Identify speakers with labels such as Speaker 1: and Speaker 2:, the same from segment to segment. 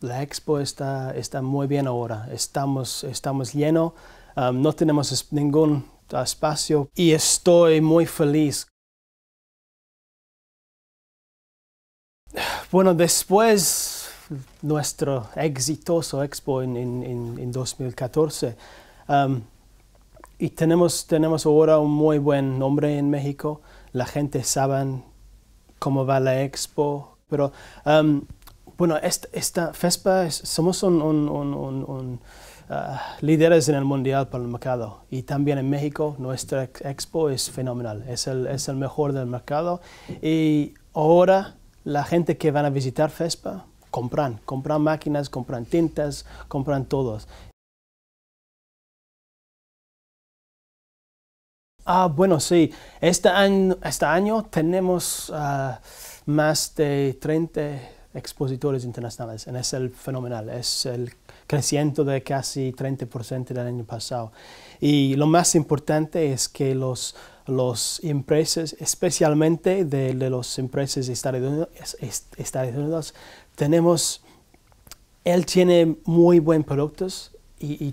Speaker 1: la expo está, muy bien ahora, estamos, estamos llenos, um, no tenemos ningún espacio y estoy muy feliz. Bueno, después nuestro exitoso expo en, en, en 2014, um, y tenemos, tenemos ahora un muy buen nombre en México, la gente sabe cómo va la expo, pero um, bueno, esta, e esta FESPA, somos ah, líderes en el mundial para el mercado y también en México nuestra expo es fenomenal, es el, mejor del mercado y ahora la gente que van a visitar FESPA compran, compran máquinas, compran tintas, compran todos. Ah, bueno, sí. Este año, este tenemos ah, más de 30, expositores internacionales. es el fenomenal, es el creciente de casi 30% del año pasado. Y lo más importante es que los los empresas, especialmente de, de las empresas Estados Unidos tenemos, él tiene muy buenos productos y,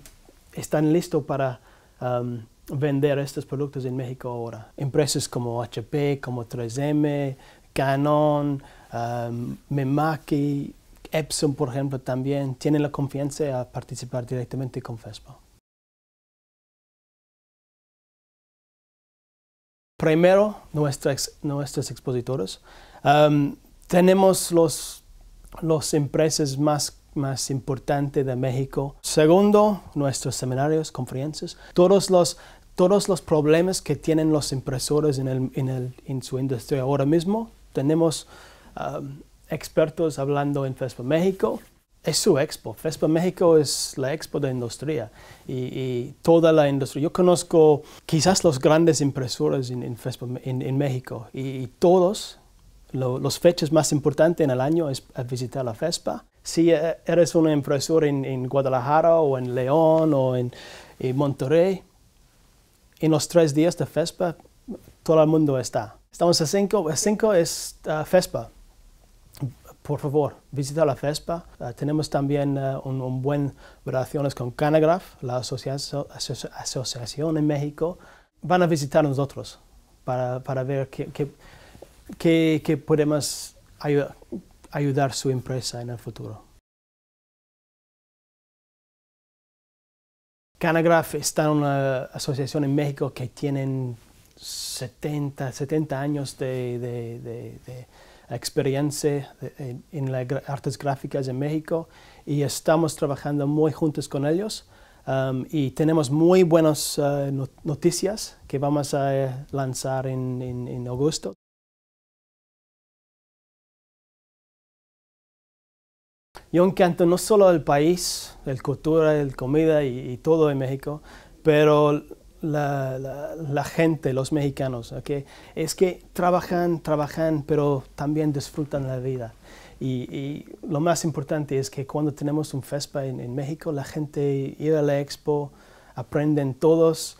Speaker 1: están listos para um, vender estos productos en México ahora. Empresas como HP, como 3M, Canon, Memaki, Epson, por ejemplo, también tienen la confianza a participar directamente con FESPA. Primero, nuestros expositores. tenemos los, los empresas más, importantes de México. Segundo, nuestros seminarios, conferencias. Todos los todos los problemas que tienen los impresores en, su industria ahora mismo. Tenemos Um, expertos hablando en FESPA México. Es su expo. FESPA México es la expo de industria y, toda la industria. Yo conozco quizás los grandes impresores en, México y, todos los fechas más importantes en el año es visitar la FESPA. Si eh, eres un impresor en, Guadalajara o en León o en, Monterrey, en los tres días de FESPA todo el mundo está. Estamos a cinco, cinco es uh, FESPA por favor, visita la FESPA. Eh, tenemos también buenas eh, un, buen relaciones con Canagraph, la asociación en México. Van a visitar nosotros para, para ver qué, podemos ayudar su empresa en el futuro. Canagraph está en una asociación en México que tienen 70, 70 años de, de experiencia en, las artes gráficas en México y estamos trabajando muy juntos con ellos. Um, y tenemos muy buenas uh, noticias que vamos a eh, lanzar en, en, agosto. Yo encanto no solo el país, la cultura, la comida y, y todo en México, pero la, gente, los mexicanos, ¿okay? es que trabajan, trabajan, pero también disfrutan la vida. Y, lo más importante es que cuando tenemos un FESPA en, en México, la gente ir a la expo, aprenden todos